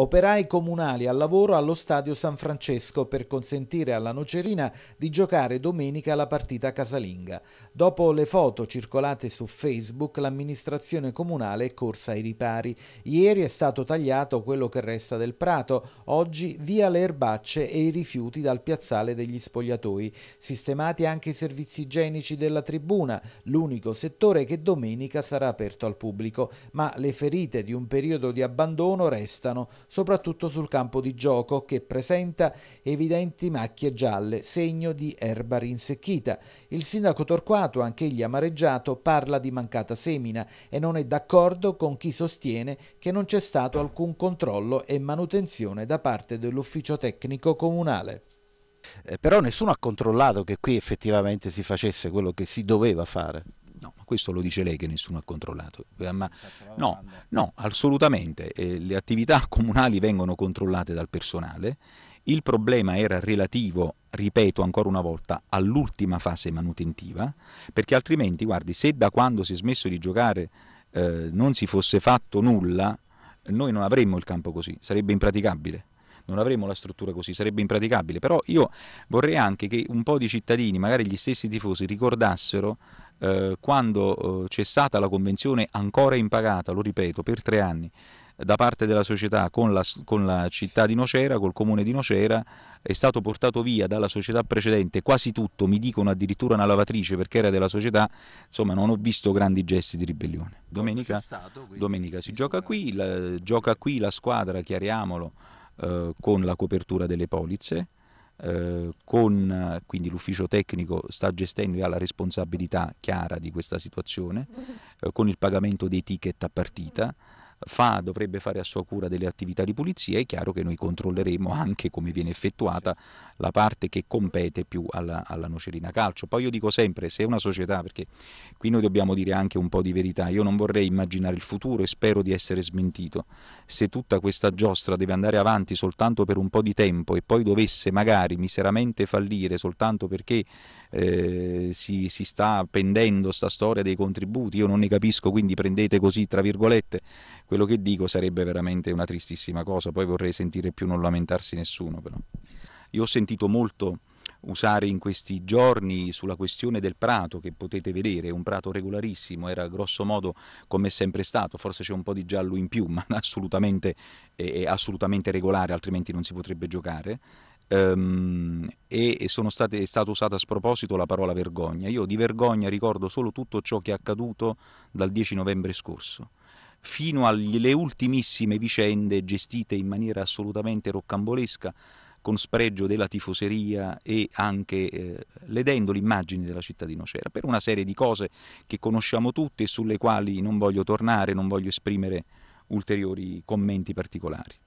Operai comunali al lavoro allo stadio San Francesco per consentire alla Nocerina di giocare domenica la partita casalinga. Dopo le foto circolate su Facebook, l'amministrazione comunale è corsa ai ripari. Ieri è stato tagliato quello che resta del prato, oggi via le erbacce e i rifiuti dal piazzale degli spogliatoi. Sistemati anche i servizi igienici della tribuna, l'unico settore che domenica sarà aperto al pubblico, ma le ferite di un periodo di abbandono restano soprattutto sul campo di gioco che presenta evidenti macchie gialle, segno di erba rinsecchita. Il sindaco Torquato, anch'egli amareggiato, parla di mancata semina e non è d'accordo con chi sostiene che non c'è stato alcun controllo e manutenzione da parte dell'ufficio tecnico comunale. Eh, però nessuno ha controllato che qui effettivamente si facesse quello che si doveva fare. No, ma questo lo dice lei che nessuno ha controllato. Eh, ma, no, no, assolutamente. Eh, le attività comunali vengono controllate dal personale. Il problema era relativo, ripeto ancora una volta, all'ultima fase manutentiva, perché altrimenti, guardi, se da quando si è smesso di giocare eh, non si fosse fatto nulla, noi non avremmo il campo così, sarebbe impraticabile non avremmo la struttura così, sarebbe impraticabile. Però io vorrei anche che un po' di cittadini, magari gli stessi tifosi, ricordassero eh, quando eh, c'è stata la convenzione ancora impagata, lo ripeto, per tre anni da parte della società con la, con la, città di Nocera, col comune di Nocera, è stato portato via dalla società precedente quasi tutto, mi dicono addirittura una lavatrice perché era della società, insomma non ho visto grandi gesti di ribellione. Domenica, stato, domenica si, si gioca qui, la, gioca qui la squadra, chiariamolo, eh, con la copertura delle polizze, eh, con, quindi l'ufficio tecnico sta gestendo e ha la responsabilità chiara di questa situazione, mm-hmm. eh, con il pagamento dei ticket a partita fa, dovrebbe fare a sua cura delle attività di pulizia, è chiaro che noi controlleremo anche come viene effettuata la parte che compete più alla, alla Nocerina Calcio. Poi io dico sempre, se una società, perché qui noi dobbiamo dire anche un po' di verità, io non vorrei immaginare il futuro e spero di essere smentito, se tutta questa giostra deve andare avanti soltanto per un po' di tempo e poi dovesse magari miseramente fallire soltanto perché eh, si, si, sta pendendo sta storia dei contributi, io non ne capisco, quindi prendete così tra virgolette quello che dico sarebbe veramente una tristissima cosa, poi vorrei sentire più non lamentarsi nessuno però. Io ho sentito molto usare in questi giorni sulla questione del prato che potete vedere, è un prato regolarissimo, era grosso modo come è sempre stato, forse c'è un po' di giallo in più, ma assolutamente, è assolutamente regolare, altrimenti non si potrebbe giocare ehm, e state, è stata usata a sproposito la parola vergogna. Io di vergogna ricordo solo tutto ciò che è accaduto dal 10 novembre scorso fino alle ultimissime vicende gestite in maniera assolutamente roccambolesca con spregio della tifoseria e anche eh, ledendo l'immagine della città di Nocera, per una serie di cose che conosciamo tutti e sulle quali non voglio tornare, non voglio esprimere ulteriori commenti particolari.